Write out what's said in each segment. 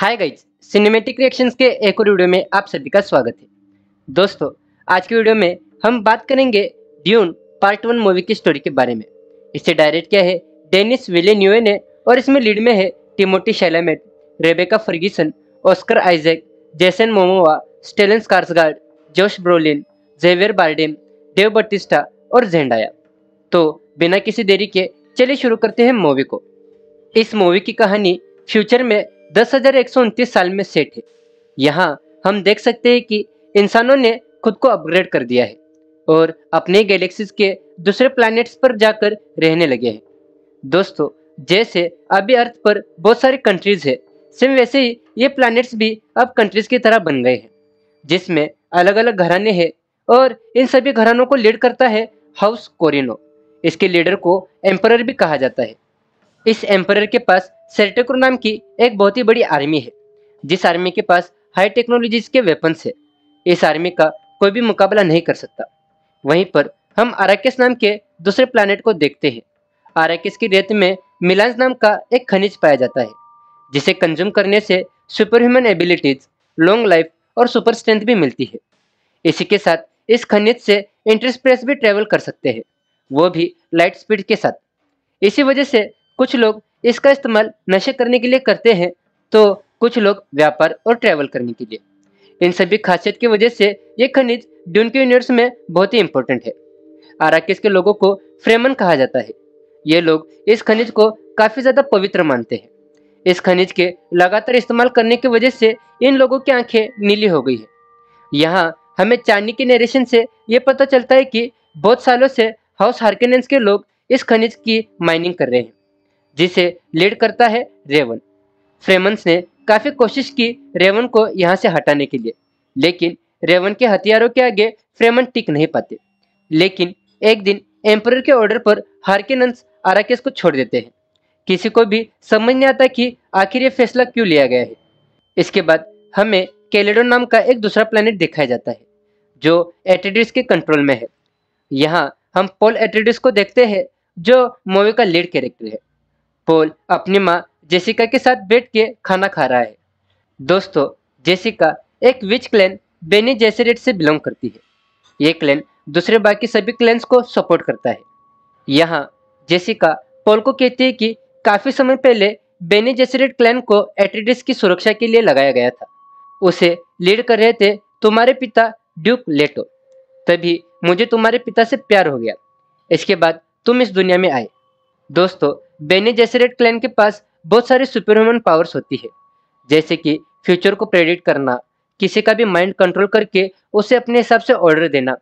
Hi guys cinematic reactions के एक और वीडियो में आप सभी का स्वागत है दोस्तों आज के वीडियो में हम बात करेंगे ड्यून पार्ट वन मूवी की स्टोरी के बारे में इसे डायरेक्ट किया है डेनिस विलेन्यूए ने और इसमें लीड में है Timothee Chalamet Rebecca Ferguson Oscar Isaac Jason Momoa Stellan Skarsgard Josh Brolin Javier Bardem Dave Bautista और जेंडाया तो बिना किसी देरी के चलिए शुरू करते हैं मूवी को इस मूवी की कहानी फ्यूचर में दस साल में सेट है यहाँ हम देख सकते हैं कि इंसानों ने खुद को अपग्रेड कर दिया है और अपने गैलेक्सीज के दूसरे प्लैनेट्स पर जाकर रहने लगे हैं दोस्तों जैसे अभी अर्थ पर बहुत सारी कंट्रीज है सेम वैसे ही ये प्लैनेट्स भी अब कंट्रीज की तरह बन गए हैं जिसमें अलग अलग घराने हैं और इन सभी घरानों को लीड करता है हाउस कोरिनो इसके लीडर को एम्पर भी कहा जाता है इस एम्पर के पास सेरेटेक्रो नाम की एक बहुत ही बड़ी आर्मी है जिस आर्मी के पास हाई टेक्नोलॉजीज के वेपन है इस आर्मी का कोई भी मुकाबला नहीं कर सकता वहीं पर हम आराकेस नाम के दूसरे प्लानट को देखते हैं आराकेस की रेत में मिलांस नाम का एक खनिज पाया जाता है जिसे कंज्यूम करने से super human abilities long life और सुपर स्ट्रेंथ भी मिलती है इसी के साथ इस खनिज से इंटरस्प्रेस भी ट्रेवल कर सकते हैं वो भी लाइट स्पीड के साथ इसी वजह से कुछ लोग इसका इस्तेमाल नशे करने के लिए करते हैं तो कुछ लोग व्यापार और ट्रेवल करने के लिए इन सभी खासियत की वजह से ये खनिज ड्यून के यूनिवर्स में बहुत ही इंपॉर्टेंट है आराकेस के लोगों को फ्रेमन कहा जाता है ये लोग इस खनिज को काफ़ी ज़्यादा पवित्र मानते हैं इस खनिज के लगातार इस्तेमाल करने की वजह से इन लोगों की आंखें नीली हो गई है यहाँ हमें चांदी के नरेशन से ये पता चलता है कि बहुत सालों से हाउस हार्केनेंस के लोग इस खनिज की माइनिंग कर रहे हैं जिसे लीड करता है रेवन फ्रेमंस ने काफ़ी कोशिश की रेवन को यहाँ से हटाने के लिए लेकिन रेवन के हथियारों के आगे फ्रेमन टिक नहीं पाते लेकिन एक दिन एम्पर के ऑर्डर पर हार्केनंस आराकेस को छोड़ देते हैं किसी को भी समझ नहीं आता कि आखिर ये फैसला क्यों लिया गया है इसके बाद हमें कैलेडोन नाम का एक दूसरा प्लानट दिखाया जाता है जो एटेडिस के कंट्रोल में है यहाँ हम पोल एटेडिस को देखते हैं जो मूवी का लीड कैरेक्टर है पोल अपनी माँ जेसिका के साथ बैठ के खाना खा रहा है दोस्तों जेसिका एक विच क्लैन बेनी जेसरेट से बिलोंग करती है ये क्लैन दूसरे बाकी सभी क्लैंस को सपोर्ट करता है यहाँ जेसिका पोल को कहती है कि काफ़ी समय पहले बेनी जेसरेट क्लैन को एट्रिडिस की सुरक्षा के लिए लगाया गया था उसे लीड कर रहे थे तुम्हारे पिता ड्यूक लेटो तभी मुझे तुम्हारे पिता से प्यार हो गया इसके बाद तुम इस दुनिया में आए दोस्तों बेने रेड क्लैन के पास बहुत सारे सुपर ह्यूमन पावर्स होती है जैसे कि फ्यूचर को प्रेडिक्ट करना किसी का भी माइंड कंट्रोल करके उसे अपने हिसाब से ऑर्डर देना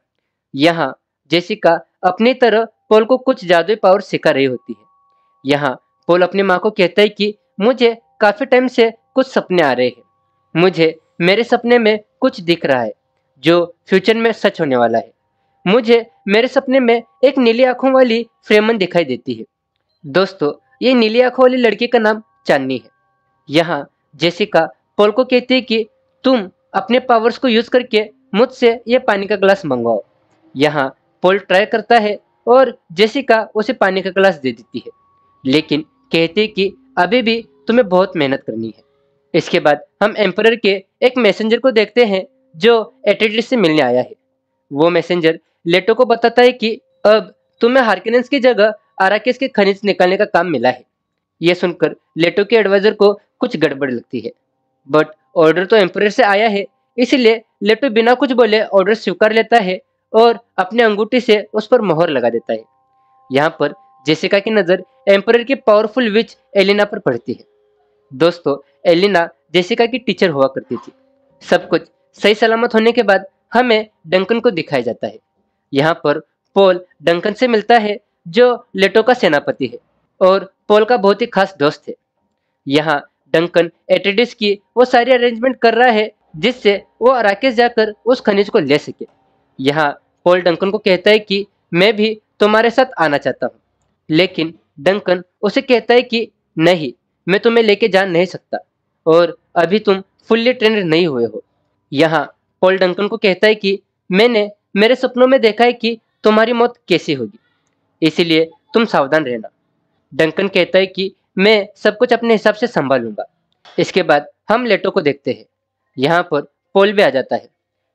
यहाँ जेसिका अपनी तरह पोल को कुछ जादु पावर सिखा रही होती है यहाँ पोल अपनी माँ को कहता है कि मुझे काफ़ी टाइम से कुछ सपने आ रहे हैं मुझे मेरे सपने में कुछ दिख रहा है जो फ्यूचर में सच होने वाला है मुझे मेरे सपने में एक नीली आंखों वाली फ्रेमन दिखाई देती है दोस्तों ये नीली आंखों वाली लड़की का नाम चांदनी है यहाँ जेसिका पोल को कहती है कि तुम अपने पावर्स को यूज करके मुझसे ये पानी का ग्लास मंगवाओ यहाँ पोल ट्राई करता है और जेसिका उसे पानी का ग्लास दे देती है लेकिन कहती है कि अभी भी तुम्हें बहुत मेहनत करनी है इसके बाद हम एम्पर के एक मैसेंजर को देखते हैं जो एटेडिस से मिलने आया है वो मैसेंजर लेटो को बताता है कि अब तुम्हें हार्किनेंस की जगह अराकेस के खनिज निकालने का काम मिला है यह सुनकर लेटो के एडवाइजर को कुछ गड़बड़ लगती है बट ऑर्डर तो एम्पर से आया है इसलिए लेटो बिना कुछ बोले ऑर्डर स्वीकार लेता है और अपने अंगूठी से उस पर मोहर लगा देता है यहाँ पर जेसिका की नज़र एम्पर की पावरफुल विच एलिना पर पड़ती है दोस्तों एलिना जेसिका की टीचर हुआ करती थी सब कुछ सही सलामत होने के बाद हमें डंकन को दिखाया जाता है यहाँ पर पॉल डंकन से मिलता है जो लेटो का सेनापति है और पॉल का बहुत ही खास दोस्त है यहाँ डंकन एटेडिस की वो सारी अरेंजमेंट कर रहा है जिससे वो अराकेस जाकर उस खनिज को ले सके यहाँ पॉल डंकन को कहता है कि मैं भी तुम्हारे साथ आना चाहता हूँ लेकिन डंकन उसे कहता है कि नहीं मैं तुम्हें लेके जा नहीं सकता और अभी तुम फुल्ली ट्रेंड नहीं हुए हो यहाँ पॉल डंकन को कहता है कि मैंने मेरे सपनों में देखा है कि तुम्हारी मौत कैसी होगी इसीलिए तुम सावधान रहना डंकन कहता है कि मैं सब कुछ अपने हिसाब से संभालूंगा इसके बाद हम लेटो को देखते हैं यहाँ पर पोल भी आ जाता है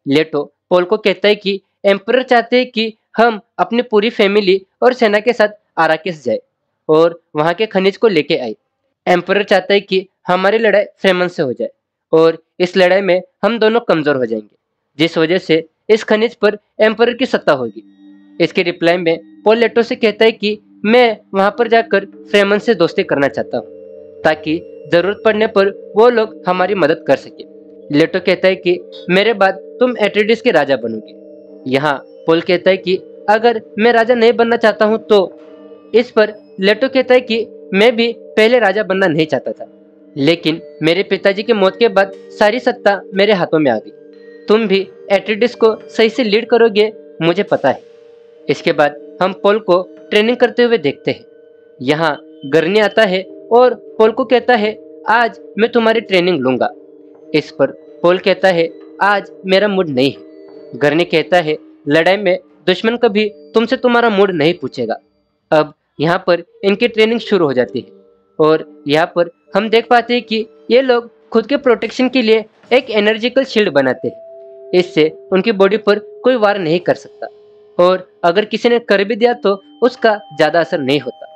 लेटो पोल को कहता है कि एम्पर चाहते हैं कि हम अपनी पूरी फैमिली और सेना के साथ आराकेस जाए और वहाँ के खनिज को लेके आए एम्पर चाहता है कि हमारी लड़ाई फ्रेमन से हो जाए और इस लड़ाई में हम दोनों कमज़ोर हो जाएंगे जिस वजह से इस खनिज पर एम्पर की सत्ता होगी इसके रिप्लाई में पॉल लेटो से कहता है कि मैं वहां पर जाकर फ्रेमन से दोस्ती करना चाहता हूँ ताकि जरूरत पड़ने पर वो लोग हमारी मदद कर सके लेटो कहता है कि मेरे बाद तुम एट्रेडिस के राजा बनोगे यहाँ पोल कहता है कि अगर मैं राजा नहीं बनना चाहता हूँ तो इस पर लेटो कहता है कि मैं भी पहले राजा बनना नहीं चाहता था लेकिन मेरे पिताजी की मौत के बाद सारी सत्ता मेरे हाथों में आ गई तुम भी एट्रेडिस को सही से लीड करोगे मुझे पता है इसके बाद हम पोल को ट्रेनिंग करते हुए देखते हैं यहाँ गर्नी आता है और पोल को कहता है आज मैं तुम्हारी ट्रेनिंग लूंगा इस पर पोल कहता है आज मेरा मूड नहीं है गर्नी कहता है लड़ाई में दुश्मन कभी तुमसे तुम्हारा मूड नहीं पूछेगा अब यहाँ पर इनकी ट्रेनिंग शुरू हो जाती है और यहाँ पर हम देख पाते हैं कि ये लोग खुद के प्रोटेक्शन के लिए एक एनर्जिकल शील्ड बनाते हैं इससे उनकी बॉडी पर कोई वार नहीं कर सकता और अगर किसी ने कर भी दिया तो उसका ज़्यादा असर नहीं होता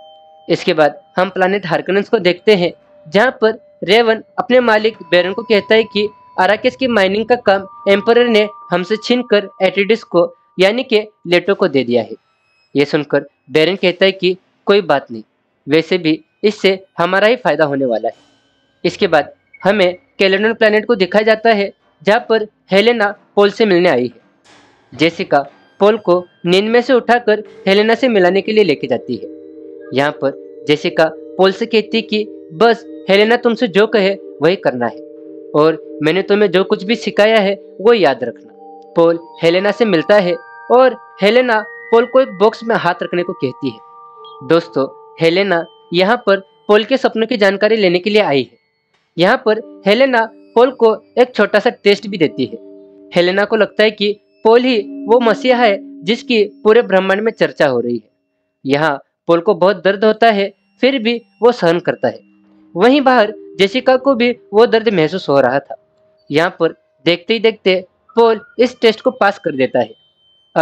इसके बाद हम प्लानिट हार्कन को देखते हैं जहाँ पर रेवन अपने मालिक बैरन को कहता है कि अराकेस की माइनिंग का काम एम्पर ने हमसे छीन कर एटिडिस को यानी के लेटो को दे दिया है ये सुनकर बैरन कहता है कि कोई बात नहीं वैसे भी इससे हमारा ही फायदा होने वाला है इसके बाद हमें कैलेंडर प्लानट को दिखाया जाता है जहाँ पर हेलेना पोल से मिलने आई है जैसे का पॉल को नींद में से उठाकर हेलेना से मिलाने के लिए लेके जाती है यहाँ पर जेसिका पॉल से कहती है कि बस हेलेना तुमसे जो कहे वही करना है और मैंने तुम्हें जो कुछ भी सिखाया है वो याद रखना पॉल हेलेना से मिलता है और हेलेना पॉल को एक बॉक्स में हाथ रखने को कहती है दोस्तों हेलेना यहाँ पर पॉल के सपनों की जानकारी लेने के लिए आई है यहाँ पर हेलेना पॉल को एक छोटा सा टेस्ट भी देती है हेलेना को लगता है कि पोल ही वो मसीहा है जिसकी पूरे ब्रह्मांड में चर्चा हो रही है यहाँ पोल को बहुत दर्द होता है फिर भी वो सहन करता है वहीं बाहर जेसिका को भी वो दर्द महसूस हो रहा था यहाँ पर देखते ही देखते पोल इस टेस्ट को पास कर देता है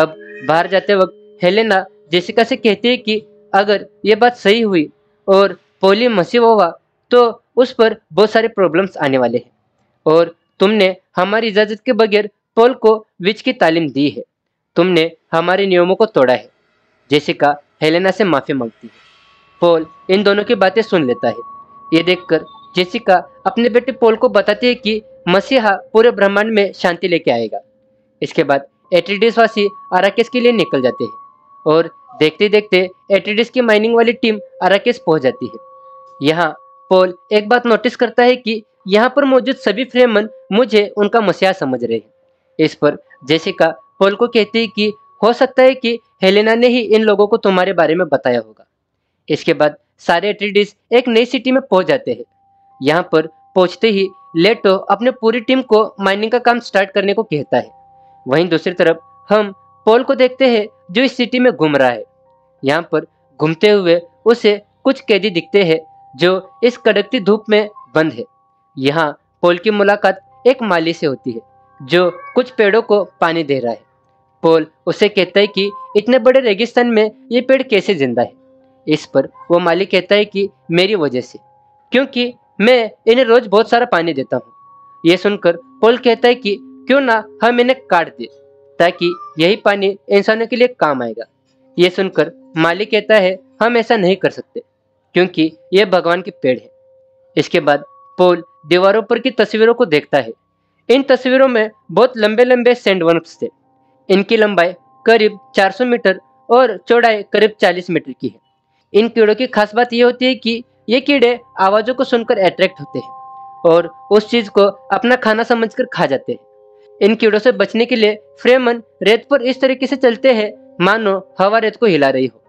अब बाहर जाते वक्त हेलेना जेसिका से कहती है कि अगर ये बात सही हुई और पोली मसीह हुआ तो उस पर बहुत सारे प्रॉब्लम्स आने वाले हैं और तुमने हमारी इजाज़त के बगैर पॉल को विच की तालीम दी है तुमने हमारे नियमों को तोड़ा है जेसिका हेलेना से माफ़ी मांगती है पॉल इन दोनों की बातें सुन लेता है ये देखकर जेसिका अपने बेटे पॉल को बताती है कि मसीहा पूरे ब्रह्मांड में शांति लेके आएगा इसके बाद एटीडिस वासी अराकेस के लिए निकल जाते हैं और देखते देखते एटीडिस की माइनिंग वाली टीम अराकेस पहुंच जाती है यहाँ पॉल एक बात नोटिस करता है कि यहाँ पर मौजूद सभी फ्रेमन मुझे उनका मसीहा समझ रहे हैं इस पर जेसिका पोल को कहती है कि हो सकता है कि हेलेना ने ही इन लोगों को तुम्हारे बारे में बताया होगा इसके बाद सारे एट्रीडिस एक नई सिटी में पहुंच जाते हैं यहाँ पर पहुंचते ही लेटो अपने पूरी टीम को माइनिंग का काम स्टार्ट करने को कहता है वहीं दूसरी तरफ हम पोल को देखते हैं जो इस सिटी में घूम रहा है यहाँ पर घूमते हुए उसे कुछ कैदी दिखते हैं जो इस कड़कती धूप में बंद है यहाँ पोल की मुलाकात एक माली से होती है जो कुछ पेड़ों को पानी दे रहा है पोल उसे कहता है कि इतने बड़े रेगिस्तान में ये पेड़ कैसे जिंदा है इस पर वो मालिक कहता है कि मेरी वजह से क्योंकि मैं इन्हें रोज बहुत सारा पानी देता हूँ ये सुनकर पोल कहता है कि क्यों ना हम इन्हें काट दें ताकि यही पानी इंसानों के लिए काम आएगा ये सुनकर मालिक कहता है हम ऐसा नहीं कर सकते क्योंकि ये भगवान के पेड़ है इसके बाद पोल दीवारों पर की तस्वीरों को देखता है इन तस्वीरों में बहुत लंबे लंबे सैंडवर्म्स थे इनकी लंबाई करीब 400 मीटर और चौड़ाई करीब 40 मीटर की है इन कीड़ों की खास बात यह होती है कि ये कीड़े आवाज़ों को सुनकर अट्रैक्ट होते हैं और उस चीज़ को अपना खाना समझकर खा जाते हैं इन कीड़ों से बचने के लिए फ्रेमन रेत पर इस तरीके से चलते हैं मानो हवा रेत को हिला रही हो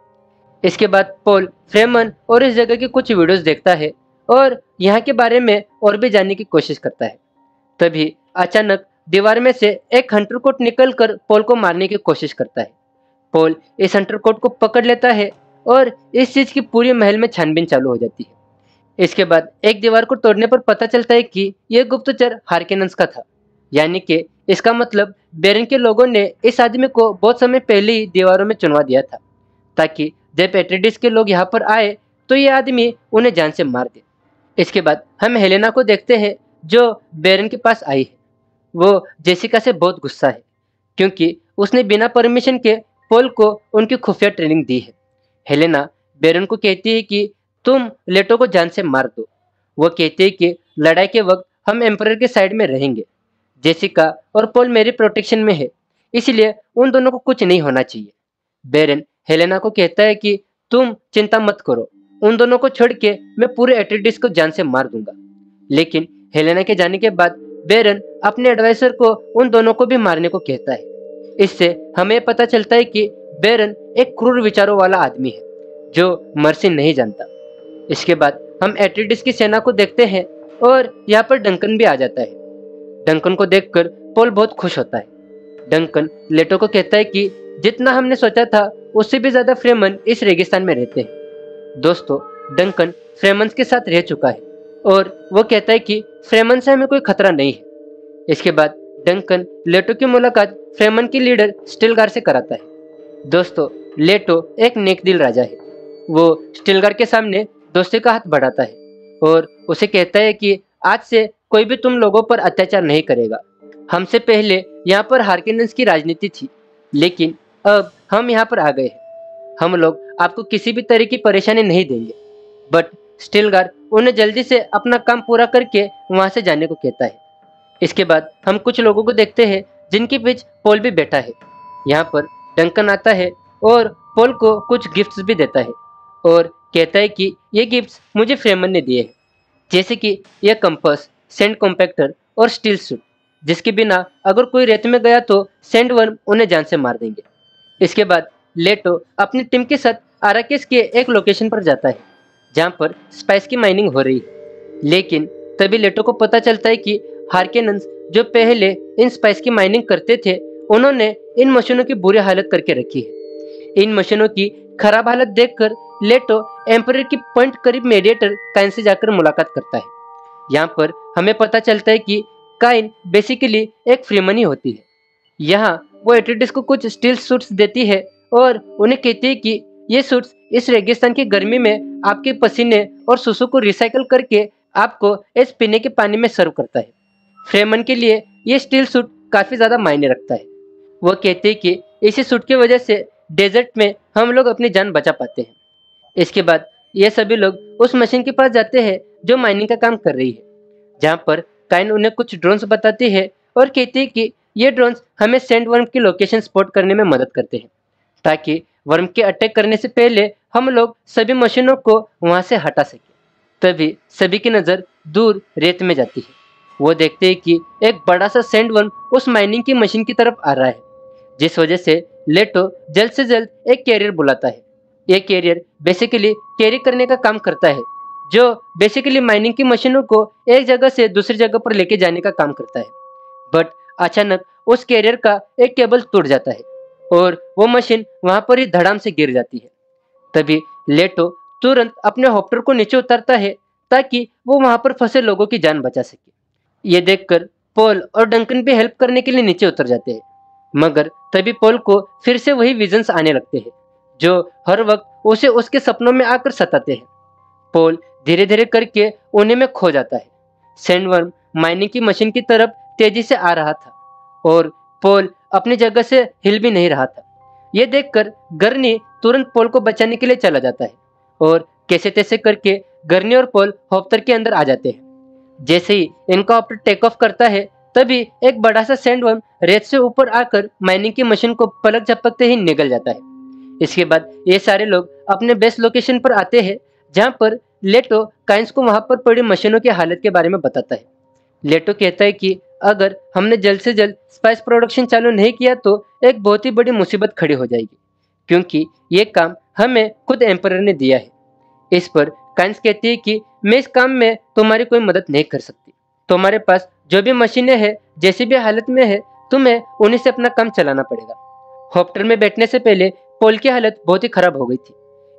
इसके बाद पोल फ्रेमन और इस जगह की कुछ वीडियोस देखता है और यहाँ के बारे में और भी जानने की कोशिश करता है तभी अचानक दीवार में से एक हंटर कोट निकल कर पोल को मारने की कोशिश करता है पोल इस हंटर कोट को पकड़ लेता है और इस चीज की पूरी महल में छानबीन चालू हो जाती है इसके बाद एक दीवार को तोड़ने पर पता चलता है कि यह गुप्तचर हार्केनस का था यानी कि इसका मतलब बेरन के लोगों ने इस आदमी को बहुत समय पहले ही दीवारों में चुनवा दिया था ताकि जब एट्रेडिस के लोग यहाँ पर आए तो ये आदमी उन्हें जान से मार दे इसके बाद हम हेलेना को देखते हैं जो बेरन के पास आई है वो जेसिका से बहुत गुस्सा है क्योंकि उसने बिना परमिशन के पोल को उनकी खुफिया ट्रेनिंग दी है हेलेना बेरन को कहती है कि तुम लेटो को जान से मार दो वो कहती है कि लड़ाई के वक्त हम एम्पर के साइड में रहेंगे जेसिका और पोल मेरे प्रोटेक्शन में है इसलिए उन दोनों को कुछ नहीं होना चाहिए बेरन हेलेना को कहता है कि तुम चिंता मत करो उन दोनों को छोड़ के मैं पूरे एट्रिडिस को जान से मार दूंगा लेकिन हेलेना के जाने के बाद बेरन अपने एडवाइजर को उन दोनों को भी मारने को कहता है इससे हमें पता चलता है कि बेरन एक क्रूर विचारों वाला आदमी है जो मर्सी नहीं जानता इसके बाद हम एट्रिडिस की सेना को देखते हैं और यहाँ पर डंकन भी आ जाता है डंकन को देखकर पोल बहुत खुश होता है डंकन लेटो को कहता है कि जितना हमने सोचा था उससे भी ज़्यादा फ्रेमन इस रेगिस्तान में रहते हैं दोस्तों डंकन फ्रेमन के साथ रह चुका है और वो कहता है कि फ्रेमन से हमें कोई खतरा नहीं है इसके बाद डंकन लेटो की मुलाकात फ्रेमन की लीडर स्टिलगार से कराता है दोस्तों लेटो एक नेक दिल राजा है वो स्टिलगार के सामने दोस्ती का हाथ बढ़ाता है और उसे कहता है कि आज से कोई भी तुम लोगों पर अत्याचार नहीं करेगा हमसे पहले यहाँ पर हार्किनस की राजनीति थी लेकिन अब हम यहाँ पर आ गए हैं हम लोग आपको किसी भी तरह की परेशानी नहीं देंगे बट स्टील गार्ड उन्हें जल्दी से अपना काम पूरा करके वहां से जाने को कहता है इसके बाद हम कुछ लोगों को देखते हैं जिनके बीच पोल भी बैठा है यहाँ पर डंकन आता है और पोल को कुछ गिफ्ट्स भी देता है और कहता है कि ये गिफ्ट्स मुझे फ्रेमन ने दिए हैं जैसे कि यह कंपस सेंड कॉम्पैक्टर और स्टील सूट जिसके बिना अगर कोई रेत में गया तो सेंड वर्म उन्हें जान से मार देंगे इसके बाद लेटो अपनी टीम के साथ आराकेस के एक लोकेशन पर जाता है जहाँ पर स्पाइस की माइनिंग हो रही है लेकिन तभी लेटो को पता चलता है कि हार्केनंस जो पहले इन स्पाइस की माइनिंग करते थे उन्होंने इन मशीनों की बुरी हालत करके रखी है इन मशीनों की खराब हालत देखकर लेटो एम्पर की पॉइंट करीब मेडिएटर काइन से जाकर मुलाकात करता है यहाँ पर हमें पता चलता है कि काइन बेसिकली एक फ्रीमनी होती है यहाँ वो एट्रेडिस को कुछ स्टील सूट्स देती है और उन्हें कहती है कि ये सूट्स इस रेगिस्तान की गर्मी में आपके पसीने और सुसु को रिसाइकल करके आपको इस पीने के पानी में सर्व करता है फ्रेमन के लिए ये स्टील सूट काफ़ी ज़्यादा मायने रखता है वो कहते हैं कि इसी सूट की वजह से डेजर्ट में हम लोग अपनी जान बचा पाते हैं इसके बाद ये सभी लोग उस मशीन के पास जाते हैं जो माइनिंग का काम कर रही है जहाँ पर काइन उन्हें कुछ ड्रोन्स बताती है और कहती है कि ये ड्रोन्स हमें सेंड वर्म की लोकेशन स्पॉट करने में मदद करते हैं ताकि वर्म के अटैक करने से पहले हम लोग सभी मशीनों को वहां से हटा सके तभी सभी की नज़र दूर रेत में जाती है वो देखते हैं कि एक बड़ा सा सेंड वर्म उस माइनिंग की मशीन की तरफ आ रहा है जिस वजह से लेटो जल्द से जल्द एक कैरियर बुलाता है ये कैरियर बेसिकली कैरी करने का काम करता है जो बेसिकली माइनिंग की मशीनों को एक जगह से दूसरी जगह पर लेके जाने का काम करता है बट अचानक उस कैरियर का एक केबल टूट जाता है और वो मशीन वहां पर ही धड़ाम से गिर जाती है तभी लेटो तुरंत अपने हॉप्टर को नीचे उतरता है ताकि वो वहां पर फंसे लोगों की जान बचा सके ये देखकर पॉल और डंकन भी हेल्प करने के लिए नीचे उतर जाते हैं मगर तभी पॉल को फिर से वही विजन्स आने लगते हैं जो हर वक्त उसे उसके सपनों में आकर सताते हैं पॉल धीरे धीरे करके उन्हें में खो जाता है सेंडवर्म माइनिंग की मशीन की तरफ तेजी से आ रहा था और पॉल अपनी जगह से हिल भी नहीं रहा था ये देखकर गर्नी तुरंत पोल को बचाने के लिए चला जाता है और कैसे तैसे करके गर्नी और पोल हॉप्टर के अंदर आ जाते हैं जैसे ही इनका ऑप्टर टेक ऑफ करता है तभी एक बड़ा सा सैंडवर्म रेत से ऊपर आकर माइनिंग की मशीन को पलक झपकते ही निकल जाता है इसके बाद ये सारे लोग अपने बेस्ट लोकेशन पर आते हैं जहाँ पर लेटो काइंस को वहाँ पर पड़ी मशीनों की हालत के बारे में बताता है लेटो कहता है कि अगर हमने जल्द से जल्द स्पाइस प्रोडक्शन चालू नहीं किया तो एक बहुत ही बड़ी मुसीबत खड़ी हो जाएगी क्योंकि ये काम हमें खुद एम्पर ने दिया है इस पर कांस कहती है कि मैं इस काम में तुम्हारी कोई मदद नहीं कर सकती तुम्हारे पास जो भी मशीनें हैं जैसी भी हालत में है तुम्हें उन्हीं से अपना काम चलाना पड़ेगा हॉप्टर में बैठने से पहले पोल की हालत बहुत ही खराब हो गई थी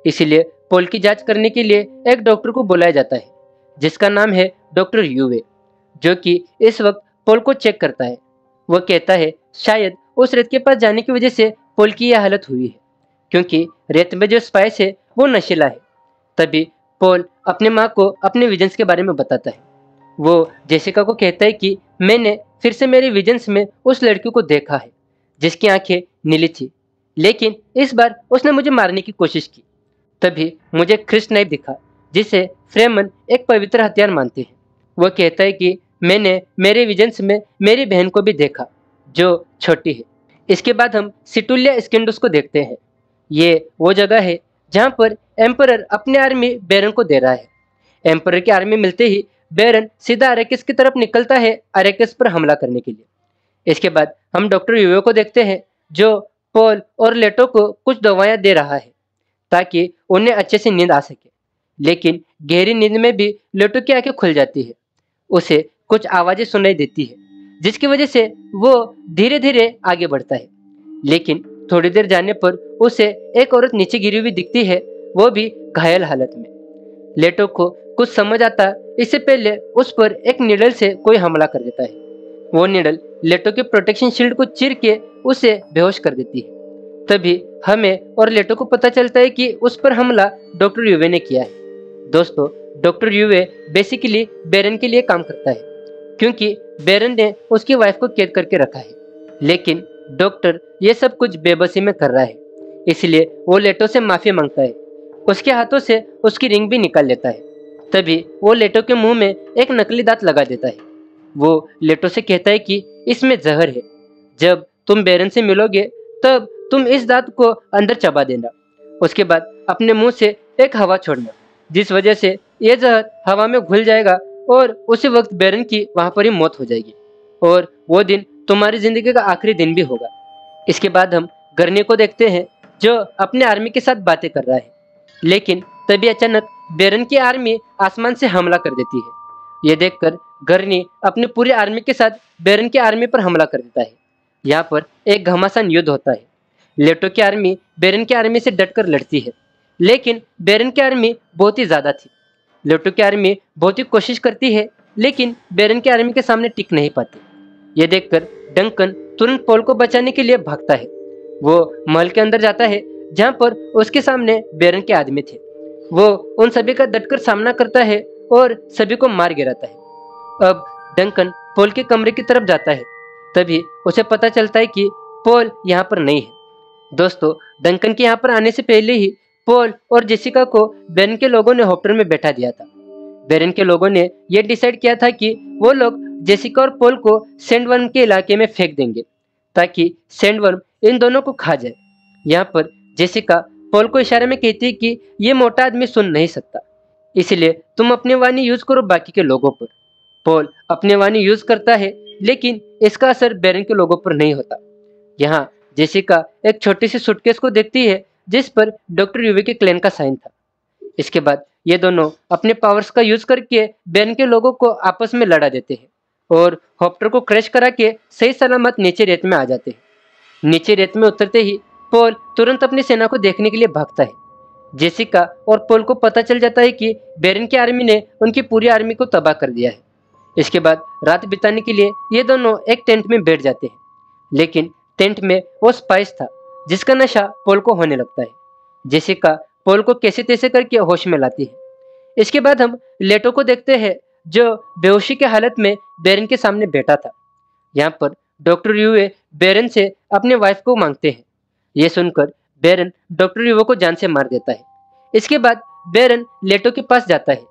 इसीलिए पोल की जांच करने के लिए एक डॉक्टर को बुलाया जाता है जिसका नाम है डॉक्टर यूवे जो कि इस वक्त पोल को चेक करता है वह कहता है शायद उस रेत के पास जाने की वजह से पोल की यह हालत हुई है क्योंकि रेत में जो स्पाइस है वो नशीला है तभी पोल अपने माँ को अपने विजन्स के बारे में बताता है वो जेसिका को कहता है कि मैंने फिर से मेरे विजन्स में उस लड़की को देखा है जिसकी आंखें नीली थी लेकिन इस बार उसने मुझे मारने की कोशिश की तभी मुझे क्रिस नाइफ दिखा जिसे फ्रेमन एक पवित्र हथियार मानते हैं वह कहता है कि मैंने मेरे विजन्स में मेरी बहन को भी देखा जो छोटी है इसके बाद हम सिटुलिया स्केंडस को देखते हैं ये वो जगह है जहाँ पर एम्पर अपने आर्मी बैरन को दे रहा है एम्पर की आर्मी मिलते ही बैरन सीधा अरेकिस की तरफ निकलता है अरेकिस पर हमला करने के लिए इसके बाद हम डॉक्टर यूवे को देखते हैं जो पोल और लेटो को कुछ दवाएं दे रहा है ताकि उन्हें अच्छे से नींद आ सके लेकिन गहरी नींद में भी लेटो की आंखें खुल जाती है उसे कुछ आवाजें सुनाई देती है जिसकी वजह से वो धीरे धीरे आगे बढ़ता है लेकिन थोड़ी देर जाने पर उसे एक औरत नीचे गिरी हुई दिखती है वो भी घायल हालत में लेटो को कुछ समझ आता इससे पहले उस पर एक निडल से कोई हमला कर देता है वो निडल लेटो के प्रोटेक्शन शील्ड को चीर के उसे बेहोश कर देती है तभी हमें और लेटो को पता चलता है कि उस पर हमला डॉक्टर युवे ने किया है दोस्तों डॉक्टर युवे बेसिकली बेरन के लिए काम करता है क्योंकि बेरन ने उसकी वाइफ को कैद करके रखा है लेकिन डॉक्टर ये सब कुछ बेबसी में कर रहा है इसलिए वो लेटो से माफ़ी मांगता है उसके हाथों से उसकी रिंग भी निकाल लेता है तभी वो लेटो के मुंह में एक नकली दांत लगा देता है वो लेटो से कहता है कि इसमें जहर है जब तुम बेरन से मिलोगे तब तुम इस दांत को अंदर चबा देना उसके बाद अपने मुंह से एक हवा छोड़ना जिस वजह से यह जहर हवा में घुल जाएगा और उसी वक्त बैरन की वहाँ पर ही मौत हो जाएगी और वो दिन तुम्हारी जिंदगी का आखिरी दिन भी होगा इसके बाद हम गर्नी को देखते हैं जो अपने आर्मी के साथ बातें कर रहा है लेकिन तभी अचानक बेरन की आर्मी आसमान से हमला कर देती है ये देखकर गर्नी अपनी पूरी आर्मी के साथ बैरन की आर्मी पर हमला कर देता है यहाँ पर एक घमासान युद्ध होता है लेटो की आर्मी बेरन की आर्मी से डटकर लड़ती है लेकिन बैरन की आर्मी बहुत ही ज़्यादा थी लेप्टो की आर्मी बहुत ही कोशिश करती है लेकिन बेरन की आर्मी के सामने टिक नहीं पाती ये देखकर डंकन तुरंत पोल को बचाने के लिए भागता है वो महल के अंदर जाता है जहाँ पर उसके सामने बेरन के आदमी थे वो उन सभी का डटकर सामना करता है और सभी को मार गिराता है अब डंकन पोल के कमरे की तरफ जाता है तभी उसे पता चलता है कि पोल यहाँ पर नहीं है दोस्तों डंकन के यहाँ पर आने से पहले ही पॉल और जेसिका को बेरन के लोगों ने होटल में बैठा दिया था बेरन के लोगों ने यह डिसाइड किया था कि वो लोग जेसिका और पॉल को सेंडवर्म के इलाके में फेंक देंगे ताकि सेंडवर्म इन दोनों को खा जाए यहाँ पर जेसिका पॉल को इशारे में कहती है कि ये मोटा आदमी सुन नहीं सकता इसलिए तुम अपनी वाणी यूज करो बाकी के लोगों पर पॉल अपने वाणी यूज करता है लेकिन इसका असर बेरन के लोगों पर नहीं होता यहाँ जेसिका एक छोटे सी सुटकेस को देखती है जिस पर डॉक्टर यूवी के क्लैन का साइन था इसके बाद ये दोनों अपने पावर्स का यूज करके बैन के लोगों को आपस में लड़ा देते हैं और हॉप्टर को क्रैश करा के सही सलामत नीचे रेत में आ जाते हैं नीचे रेत में उतरते ही पोल तुरंत अपनी सेना को देखने के लिए भागता है जेसिका और पोल को पता चल जाता है कि बेरन की आर्मी ने उनकी पूरी आर्मी को तबाह कर दिया है इसके बाद रात बिताने के लिए ये दोनों एक टेंट में बैठ जाते हैं लेकिन टेंट में वो स्पाइस था जिसका नशा पोल को होने लगता है जेसिका पोल को कैसे तैसे करके होश में लाती है इसके बाद हम लेटो को देखते हैं जो बेहोशी के हालत में बेरन के सामने बैठा था यहाँ पर डॉक्टर युवे बेरन से अपने वाइफ को मांगते हैं ये सुनकर बेरन डॉक्टर यूवो को जान से मार देता है इसके बाद बेरन लेटो के पास जाता है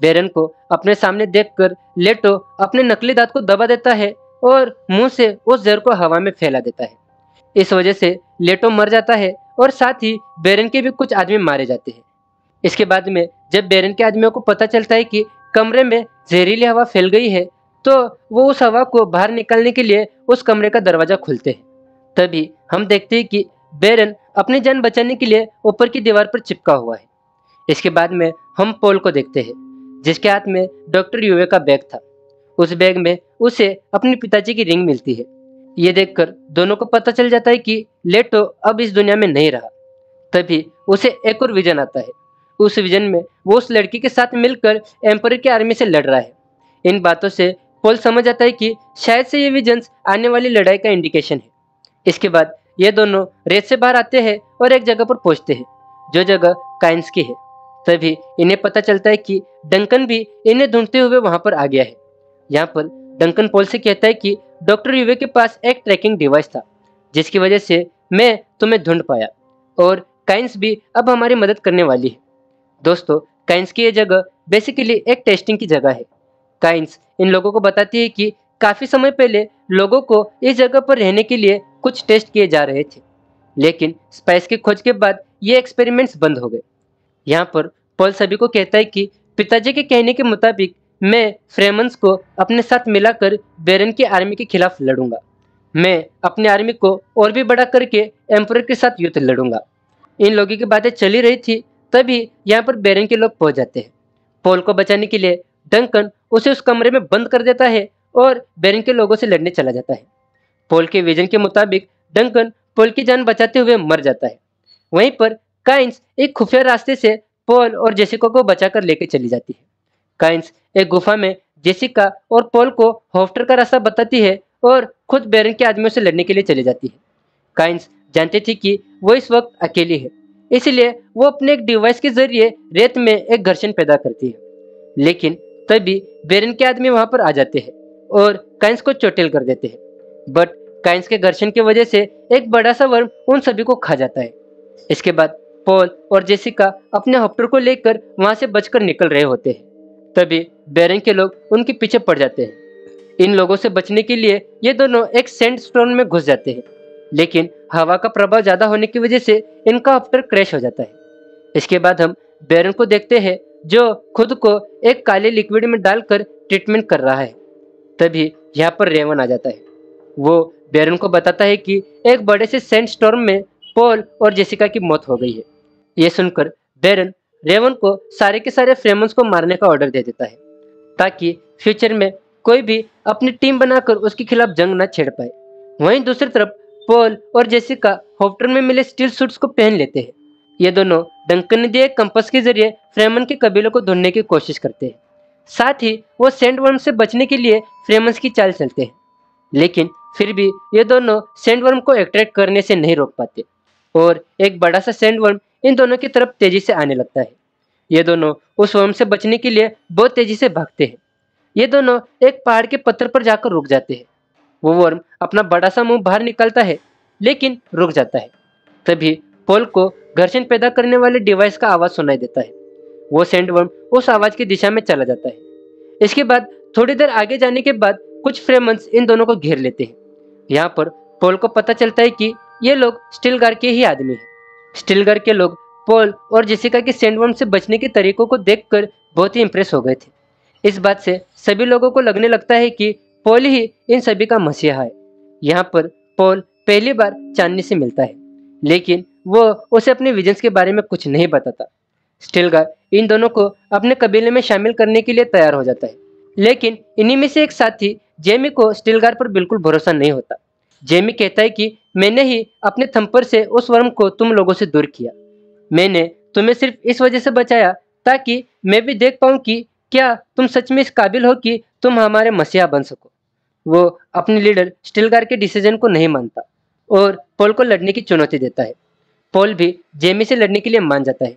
बेरन को अपने सामने देखकर लेटो अपने नकली दांत को दबा देता है और मुंह से उस जहर को हवा में फैला देता है इस वजह से लेटो मर जाता है और साथ ही बेरन के भी कुछ आदमी मारे जाते हैं इसके बाद में जब बेरन के आदमियों को पता चलता है कि कमरे में जहरीली हवा फैल गई है तो वो उस हवा को बाहर निकालने के लिए उस कमरे का दरवाज़ा खोलते हैं तभी हम देखते हैं कि बेरन अपनी जान बचाने के लिए ऊपर की दीवार पर चिपका हुआ है इसके बाद में हम पोल को देखते हैं जिसके हाथ में डॉक्टर यूवे का बैग था उस बैग में उसे अपने पिताजी की रिंग मिलती है ये देखकर दोनों को पता चल जाता है कि लेटो अब इस दुनिया में नहीं रहा तभी उसे एक और विजन आता है उस विजन में वो उस लड़की के साथ मिलकर एम्पर की आर्मी से लड़ रहा है इन बातों से पोल समझ आता है कि शायद से ये विजन आने वाली लड़ाई का इंडिकेशन है इसके बाद ये दोनों रेत से बाहर आते हैं और एक जगह पर पहुंचते हैं जो जगह काइंस की है तभी इन्हें पता चलता है कि डंकन भी इन्हें ढूंढते हुए वहां पर आ गया है यहाँ पर डंकन पॉल से कहता है कि डॉक्टर युवे के पास एक ट्रैकिंग डिवाइस था जिसकी वजह से मैं तुम्हें ढूंढ पाया और काइंस भी अब हमारी मदद करने वाली है दोस्तों काइंस की यह जगह बेसिकली एक टेस्टिंग की जगह है काइंस इन लोगों को बताती है कि काफ़ी समय पहले लोगों को इस जगह पर रहने के लिए कुछ टेस्ट किए जा रहे थे लेकिन स्पाइस की खोज के बाद ये एक्सपेरिमेंट्स बंद हो गए यहाँ पर पॉल सभी को कहता है कि पिताजी के कहने के मुताबिक मैं फ्रेमंस को अपने साथ मिलाकर बेरन की आर्मी के खिलाफ लड़ूंगा मैं अपने आर्मी को और भी बड़ा करके एम्पर के साथ युद्ध लड़ूंगा इन लोगों की बातें चली रही थी तभी यहाँ पर बेरन के लोग पहुंच जाते हैं पोल को बचाने के लिए डंकन उसे उस कमरे में बंद कर देता है और बेरन के लोगों से लड़ने चला जाता है पोल के विजन के मुताबिक डंकन पोल की जान बचाते हुए मर जाता है वहीं पर काइंस एक खुफिया रास्ते से पोल और जेसिको को बचाकर लेकर चली जाती है काइंस एक गुफा में जेसिका और पोल को हॉफ्टर का रास्ता बताती है और खुद बैरन के आदमियों से लड़ने के लिए चली जाती है काइंस जानती थी कि वो इस वक्त अकेली है इसलिए वो अपने एक डिवाइस के जरिए रेत में एक घर्षण पैदा करती है लेकिन तभी बेरन के आदमी वहां पर आ जाते हैं और काइंस को चोटिल कर देते हैं बट काइंस के घर्षण की वजह से एक बड़ा सा वर्म उन सभी को खा जाता है इसके बाद पॉल और जेसिका अपने हॉप्टर को लेकर वहां से बचकर निकल रहे होते हैं तभी बैरिंग के लोग उनके पीछे पड़ जाते हैं इन लोगों से बचने के लिए ये दोनों एक सेंट स्टोन में घुस जाते हैं लेकिन हवा का प्रभाव ज़्यादा होने की वजह से इनका ऑप्टर क्रैश हो जाता है इसके बाद हम बैरन को देखते हैं जो खुद को एक काले लिक्विड में डालकर ट्रीटमेंट कर रहा है तभी यहाँ पर रेवन आ जाता है वो बैरन को बताता है कि एक बड़े से सेंट स्टॉर्म में पॉल और जेसिका की मौत हो गई है ये सुनकर बैरन रेवन को सारे के सारे फ्रेमन्स को मारने का ऑर्डर दे देता है ताकि फ्यूचर में कोई भी अपनी टीम बनाकर उसके खिलाफ जंग न छेड़ पाए वहीं दूसरी तरफ पॉल और जेसिका होप्टर में मिले स्टील सूट्स को पहन लेते हैं ये दोनों डंकन ने दिए कंपस के जरिए फ्रेमन के कबीलों को ढूंढने की कोशिश करते हैं साथ ही वो सेंट वर्म से बचने के लिए फ्रेमन्स की चाल चलते हैं लेकिन फिर भी ये दोनों सेंट वर्म को अट्रैक्ट करने से नहीं रोक पाते और एक बड़ा सा सेंड वर्म इन दोनों की तरफ तेजी से आने लगता है ये दोनों उस वर्म से बचने के लिए बहुत तेजी से भागते हैं ये दोनों एक पहाड़ के पत्थर पर जाकर रुक जाते हैं वो वर्म अपना बड़ा सा मुंह बाहर निकलता है लेकिन रुक जाता है तभी पोल को घर्षण पैदा करने वाले डिवाइस का आवाज़ सुनाई देता है वो वर्म उस आवाज़ की दिशा में चला जाता है इसके बाद थोड़ी देर आगे जाने के बाद कुछ फ्रेमंस इन दोनों को घेर लेते हैं यहाँ पर पोल को पता चलता है कि ये लोग स्टील गार के ही आदमी हैं स्टिलगर के लोग पॉल और जेसिका के सेंडवर्म से बचने के तरीकों को देखकर बहुत ही इम्प्रेस हो गए थे इस बात से सभी लोगों को लगने लगता है कि पॉल ही इन सभी का मसीहा है यहाँ पर पॉल पहली बार चांदनी से मिलता है लेकिन वो उसे अपने विजन्स के बारे में कुछ नहीं बताता स्टिलगर इन दोनों को अपने कबीले में शामिल करने के लिए तैयार हो जाता है लेकिन इन्हीं में से एक साथी जेमी को स्टिलगार पर बिल्कुल भरोसा नहीं होता जेमी कहता है कि मैंने ही अपने थम्पर से उस वर्म को तुम लोगों से दूर किया मैंने तुम्हें सिर्फ इस वजह से बचाया ताकि मैं भी देख पाऊँ कि क्या तुम सच में इस काबिल हो कि तुम हमारे मसीहा बन सको वो अपने लीडर स्टिलगार के डिसीजन को नहीं मानता और पॉल को लड़ने की चुनौती देता है पॉल भी जेमी से लड़ने के लिए मान जाता है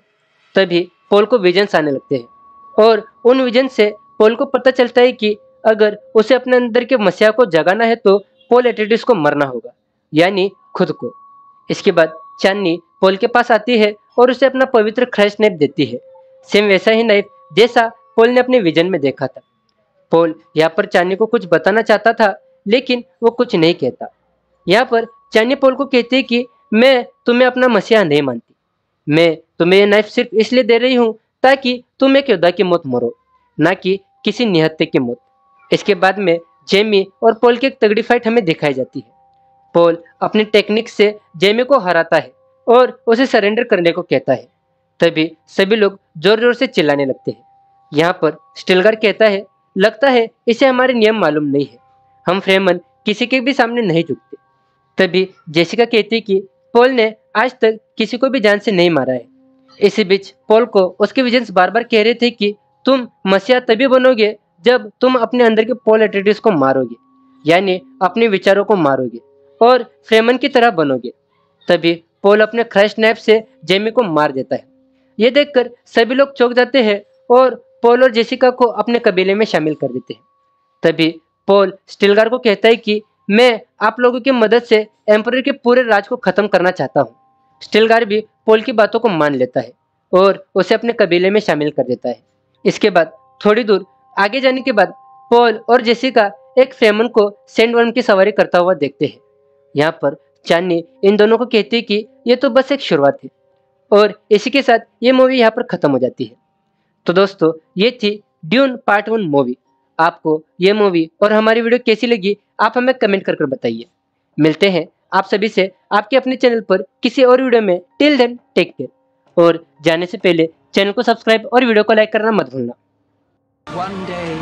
तभी पॉल को विजन्स आने लगते हैं और उन विजन से पॉल को पता चलता है कि अगर उसे अपने अंदर के मसीहा को जगाना है तो पोलेटिटिस को मरना होगा यानी खुद को इसके बाद चांदनी पोल के पास आती है और उसे अपना पवित्र क्रश नाइप देती है सेम वैसा ही नाइफ जैसा पोल ने अपने विजन में देखा था पोल यहाँ पर चांदनी को कुछ बताना चाहता था लेकिन वो कुछ नहीं कहता यहाँ पर चांदनी पोल को कहती है कि मैं तुम्हें अपना मसीहा नहीं मानती मैं तुम्हें यह नाइफ सिर्फ इसलिए दे रही हूँ ताकि तुम एक योद्धा की मौत मरो ना कि किसी निहत्ते की मौत इसके बाद में जेमी और पोल की एक तगड़ी फाइट हमें दिखाई जाती है पोल अपनी टेक्निक से जेमी को हराता है और उसे सरेंडर करने को कहता है तभी सभी लोग जोर जोर से चिल्लाने लगते हैं यहाँ पर स्टिलगर कहता है लगता है इसे हमारे नियम मालूम नहीं है हम फ्रेमन किसी के भी सामने नहीं झुकते तभी जेसिका कहती कि पोल ने आज तक किसी को भी जान से नहीं मारा है इसी बीच पोल को उसके विजन्स बार बार कह रहे थे कि तुम मसीहा तभी बनोगे जब तुम अपने अंदर के पोलिटिटिस को मारोगे यानी अपने विचारों को मारोगे और फेमन की तरह बनोगे तभी पोल अपने क्रश नैप से जेमी को मार देता है ये देखकर सभी लोग चौंक जाते हैं और पोल और जेसिका को अपने कबीले में शामिल कर देते हैं तभी पोल स्टिलगार को कहता है कि मैं आप लोगों की मदद से एम्पर के पूरे राज को खत्म करना चाहता हूँ स्टिलगार भी पोल की बातों को मान लेता है और उसे अपने कबीले में शामिल कर देता है इसके बाद थोड़ी दूर आगे जाने के बाद पॉल और जेसिका एक फ्रेमन को वर्म की सवारी करता हुआ देखते हैं यहाँ पर चांदनी इन दोनों को कहती है कि ये तो बस एक शुरुआत है और इसी के साथ ये मूवी यहाँ पर ख़त्म हो जाती है तो दोस्तों ये थी ड्यून पार्ट वन मूवी आपको ये मूवी और हमारी वीडियो कैसी लगी आप हमें कमेंट कर कर बताइए मिलते हैं आप सभी से आपके अपने चैनल पर किसी और वीडियो में टिल देन टेक केयर और जाने से पहले चैनल को सब्सक्राइब और वीडियो को लाइक करना मत भूलना One day,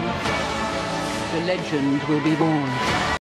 the legend will be born.